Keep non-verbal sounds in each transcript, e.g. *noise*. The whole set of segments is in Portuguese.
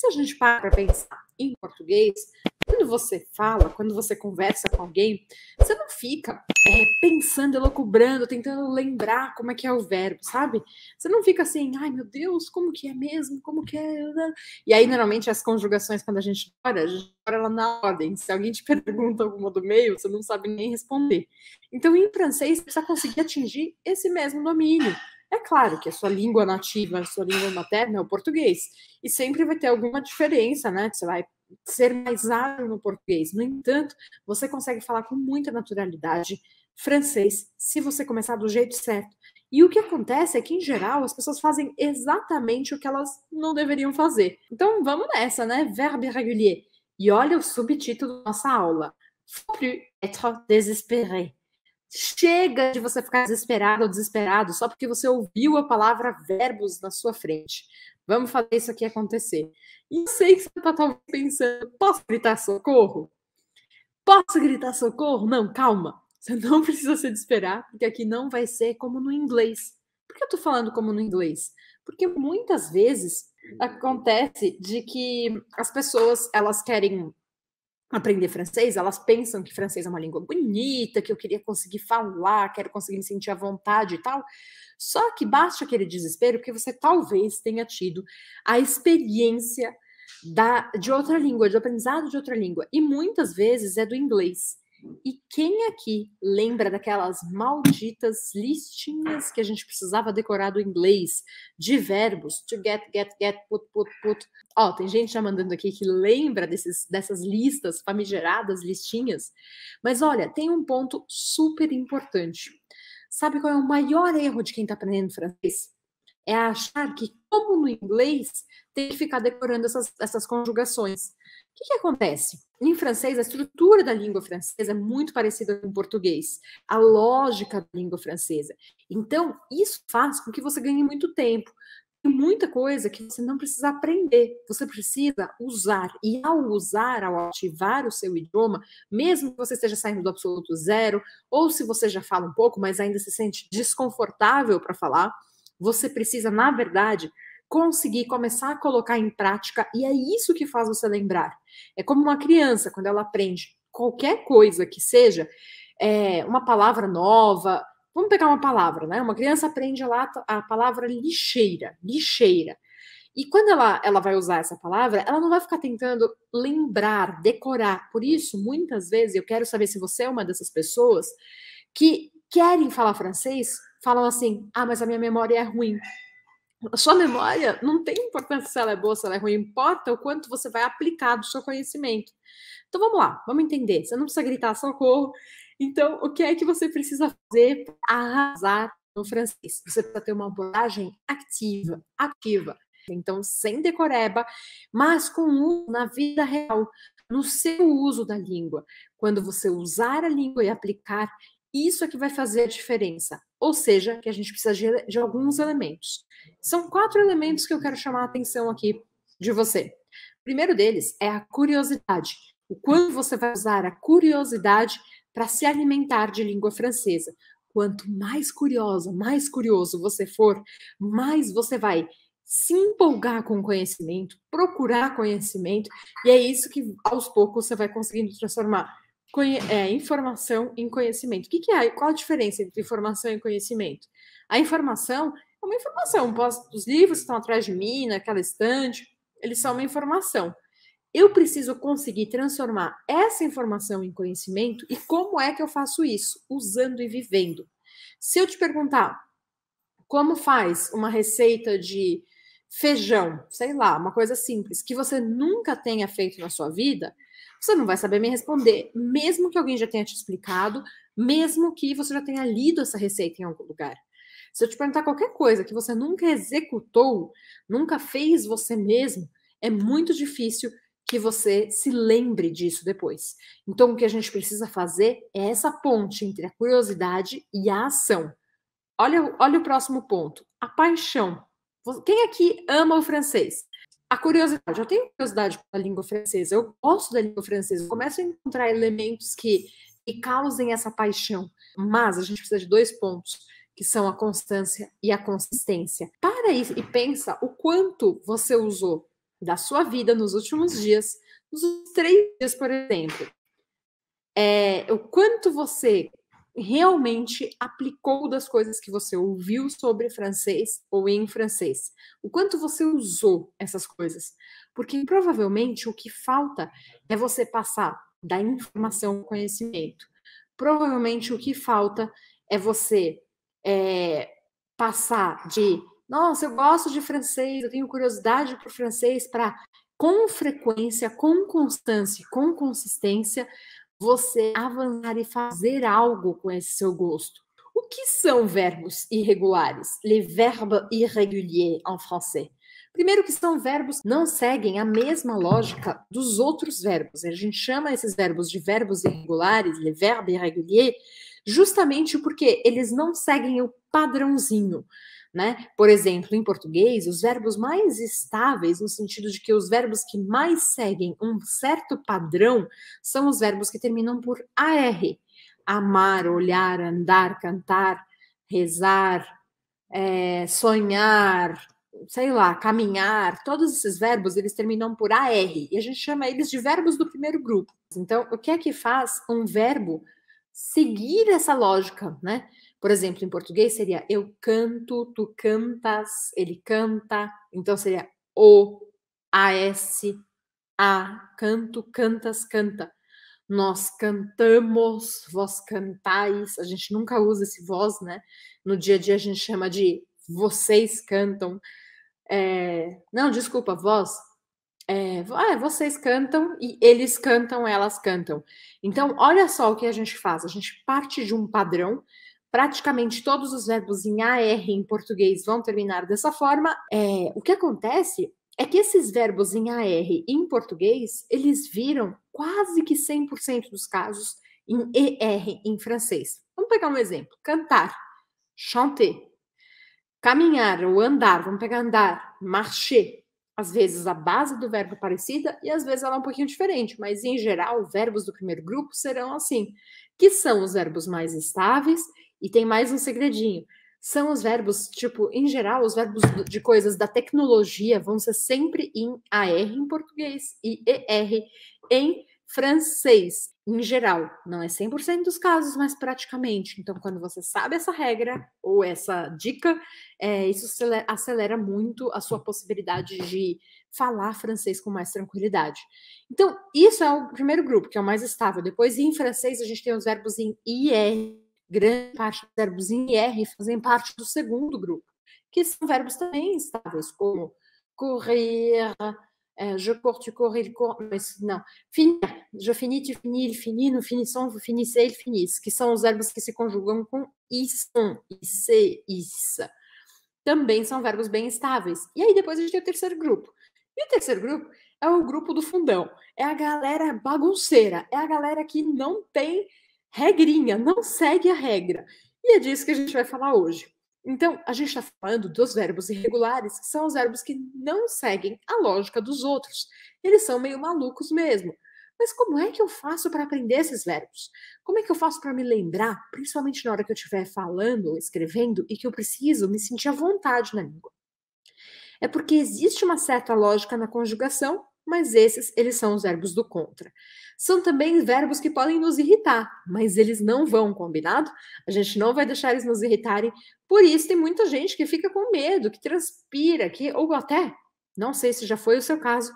se a gente para para pensar em português, quando você fala, quando você conversa com alguém, você não fica é, pensando, elocubrando, tentando lembrar como é que é o verbo, sabe? Você não fica assim, ai meu Deus, como que é mesmo? Como que é? E aí, normalmente, as conjugações, quando a gente ora, a gente ora ela na ordem. Se alguém te *laughs* pergunta alguma do meio, você não sabe nem responder. Então, em francês, você precisa conseguir atingir esse mesmo domínio. É claro que a sua língua nativa, a sua língua materna é o português. E sempre vai ter alguma diferença, né? Você vai ser mais ágil no português. No entanto, você consegue falar com muita naturalidade francês se você começar do jeito certo. E o que acontece é que, em geral, as pessoas fazem exatamente o que elas não deveriam fazer. Então, vamos nessa, né? Verbe régulier. E olha o subtítulo da nossa aula. Faut plus être désespéré. Chega de você ficar desesperado ou desesperado só porque você ouviu a palavra verbos na sua frente. Vamos fazer isso aqui acontecer. E sei que você está pensando, posso gritar socorro? Posso gritar socorro? Não, calma. Você não *laughs* precisa se desesperar, porque aqui não vai ser como no inglês. Por que eu estou falando como no inglês? Porque muitas vezes acontece de que as pessoas elas querem aprender francês, elas pensam que francês é uma língua bonita, que eu queria conseguir falar, quero conseguir me sentir à vontade e tal. Só que basta aquele desespero porque você talvez tenha tido a experiência da, de outra língua, de aprendizado de outra língua. E muitas vezes é do inglês. E quem aqui lembra daquelas malditas listinhas que a gente precisava decorar do inglês de verbos to get, get, get, put, put, put? Ó, oh, tem gente já mandando aqui que lembra desses, dessas listas famigeradas, listinhas. Mas olha, tem um ponto super importante. Sabe qual é o maior erro de quem está aprendendo francês? é achar que, como no inglês, tem que ficar decorando essas, essas conjugações. O que, que acontece? Em francês, a estrutura da língua francesa é muito parecida com o português, a lógica da língua francesa. Então, isso faz com que você ganhe muito tempo. Tem muita coisa que você não precisa aprender, você precisa usar. E ao usar, ao ativar o seu idioma, mesmo que você esteja saindo do absoluto zero, ou se você já fala um pouco, mas ainda se sente desconfortável para falar, você precisa, na verdade, conseguir começar a colocar em prática, e é isso que faz você lembrar. É como uma criança, quando ela aprende qualquer coisa que seja, é, uma palavra nova. Vamos pegar uma palavra, né? Uma criança aprende lá a palavra lixeira, lixeira. E quando ela, ela vai usar essa palavra, ela não vai ficar tentando lembrar, decorar. Por isso, muitas vezes, eu quero saber se você é uma dessas pessoas que querem falar francês falam assim: ah, mas a minha memória é ruim. A sua memória não tem importância se ela é boa, se ela é ruim, importa o quanto você vai aplicar do seu conhecimento. Então vamos lá, vamos entender. Você não precisa gritar socorro. Então, o que é que você precisa fazer para arrasar no francês? Você precisa ter uma abordagem ativa, ativa. Então, sem decoreba, mas com uso na vida real, no seu uso da língua. Quando você usar a língua e aplicar, isso é que vai fazer a diferença. Ou seja, que a gente precisa de, de alguns elementos. São quatro elementos que eu quero chamar a atenção aqui de você. O primeiro deles é a curiosidade. O quanto você vai usar a curiosidade para se alimentar de língua francesa. Quanto mais curiosa, mais curioso você for, mais você vai se empolgar com o conhecimento, procurar conhecimento, e é isso que aos poucos você vai conseguindo transformar é, informação em conhecimento. O que, que, é? Qual a diferença entre informação e conhecimento? A informação é uma informação. Os livros que estão atrás de mim, naquela estante, eles são uma informação. Eu preciso conseguir transformar essa informação em conhecimento e como é que eu faço isso? Usando e vivendo. Se eu te perguntar como faz uma receita de feijão, sei lá, uma coisa simples, que você nunca tenha feito na sua vida, você não vai saber me responder, mesmo que alguém já tenha te explicado, mesmo que você já tenha lido essa receita em algum lugar. Se eu te perguntar qualquer coisa que você nunca executou, nunca fez você mesmo, é muito difícil que você se lembre disso depois. Então, o que a gente precisa fazer é essa ponte entre a curiosidade e a ação. Olha, olha o próximo ponto: a paixão. Quem aqui ama o francês? a curiosidade. Eu tenho curiosidade pela língua francesa, eu gosto da língua francesa, eu começo a encontrar elementos que, que causem essa paixão. Mas a gente precisa de dois pontos, que são a constância e a consistência. Para isso e pensa o quanto você usou da sua vida nos últimos dias, nos três dias, por exemplo. É, o quanto você realmente aplicou das coisas que você ouviu sobre francês ou em francês? O quanto você usou essas coisas? Porque provavelmente o que falta é você passar da informação ao conhecimento. Provavelmente o que falta é você é, passar de nossa, eu gosto de francês, eu tenho curiosidade para o francês, para com frequência, com constância, com consistência, você avançar e fazer algo com esse seu gosto. O que são verbos irregulares? Les verbes irréguliers en français. Primeiro que são verbos não seguem a mesma lógica dos outros verbos. A gente chama esses verbos de verbos irregulares, les verbes irréguliers, justamente porque eles não seguem o padrãozinho. Né? Por exemplo, em português, os verbos mais estáveis, no sentido de que os verbos que mais seguem um certo padrão, são os verbos que terminam por AR. Amar, olhar, andar, cantar, rezar, é, sonhar, sei lá, caminhar, todos esses verbos, eles terminam por AR, e a gente chama eles de verbos do primeiro grupo. Então, o que é que faz um verbo seguir essa lógica, né? Por exemplo, em português seria eu canto, tu cantas, ele canta. Então seria o, a s, a, canto, cantas, canta. Nós cantamos, vós cantais. A gente nunca usa esse vós, né? No dia a dia a gente chama de vocês cantam. É, não, desculpa, vós. É, ah, vocês cantam e eles cantam, elas cantam. Então, olha só o que a gente faz. A gente parte de um padrão praticamente todos os verbos em AR em português vão terminar dessa forma, é, o que acontece é que esses verbos em AR em português, eles viram quase que 100% dos casos em ER em francês. Vamos pegar um exemplo. Cantar, chanter. Caminhar ou andar, vamos pegar andar, marcher. Às vezes a base do verbo é parecida e às vezes ela é um pouquinho diferente, mas em geral, verbos do primeiro grupo serão assim, que são os verbos mais estáveis e tem mais um segredinho. São os verbos, tipo, em geral, os verbos de coisas da tecnologia vão ser sempre em AR em português e ER em francês, em geral. Não é 100% dos casos, mas praticamente. Então, quando você sabe essa regra ou essa dica, é, isso acelera muito a sua possibilidade de falar francês com mais tranquilidade. Então, isso é o primeiro grupo, que é o mais estável. Depois, em francês, a gente tem os verbos em IR grande parte dos verbos em R fazem parte do segundo grupo, que são verbos também instáveis, como correr, é, je cours, tu cours, il court, mas não, finir, je finis, tu finis, il finit, nous finissons, vous finissez, ils finissent, que são os verbos que se conjugam com ison, ic, is. Também são verbos bem estáveis. E aí depois a gente tem o terceiro grupo. E o terceiro grupo é o grupo do fundão. É a galera bagunceira, é a galera que não tem regrinha, não segue a regra. E é disso que a gente vai falar hoje. Então, a gente está falando dos verbos irregulares, que são os verbos que não seguem a lógica dos outros. Eles são meio malucos mesmo. Mas como é que eu faço para aprender esses verbos? Como é que eu faço para me lembrar, principalmente na hora que eu estiver falando ou escrevendo e que eu preciso me sentir à vontade na língua? É porque existe uma certa lógica na conjugação mas esses eles são os verbos do contra. São também verbos que podem nos irritar, mas eles não vão, combinado? A gente não vai deixar eles nos irritarem. Por isso tem muita gente que fica com medo, que transpira, que ou até, não sei se já foi o seu caso,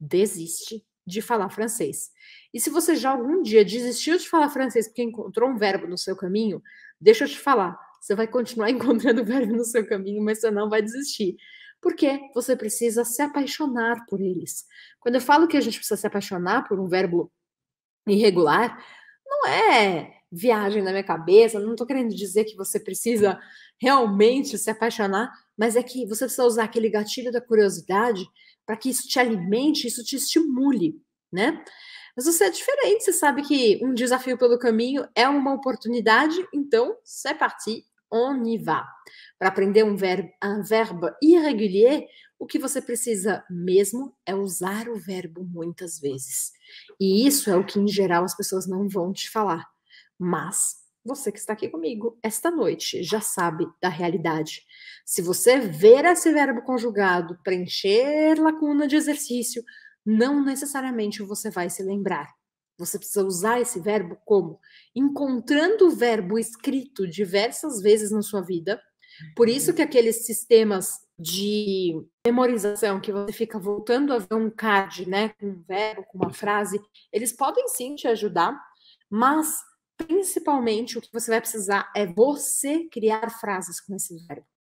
desiste de falar francês. E se você já algum dia desistiu de falar francês porque encontrou um verbo no seu caminho, deixa eu te falar, você vai continuar *laughs* encontrando verbo no seu caminho, mas você não vai desistir porque você precisa se apaixonar por eles. Quando eu falo que a gente precisa se apaixonar por um verbo irregular, não é viagem na minha cabeça, não estou querendo dizer que você precisa realmente se apaixonar, mas é que você precisa usar aquele gatilho da curiosidade para que isso te alimente, isso te estimule, né? Mas você é diferente, você sabe que um desafio pelo caminho é uma oportunidade, então, c'est parti, on y va. Para aprender um verbo, um verbo irregulier, o que você precisa mesmo é usar o verbo muitas vezes. E isso é o que, em geral, as pessoas não vão te falar. Mas você que está aqui comigo esta noite já sabe da realidade. Se você ver esse verbo conjugado preencher lacuna de exercício, não necessariamente você vai se lembrar. Você precisa usar esse verbo como encontrando o verbo escrito diversas vezes na sua vida. Por isso que aqueles sistemas de memorização que você fica voltando a ver um card, né, com um verbo, com uma frase, eles podem sim te ajudar, mas principalmente o que você vai precisar é você criar frases com esse verbo.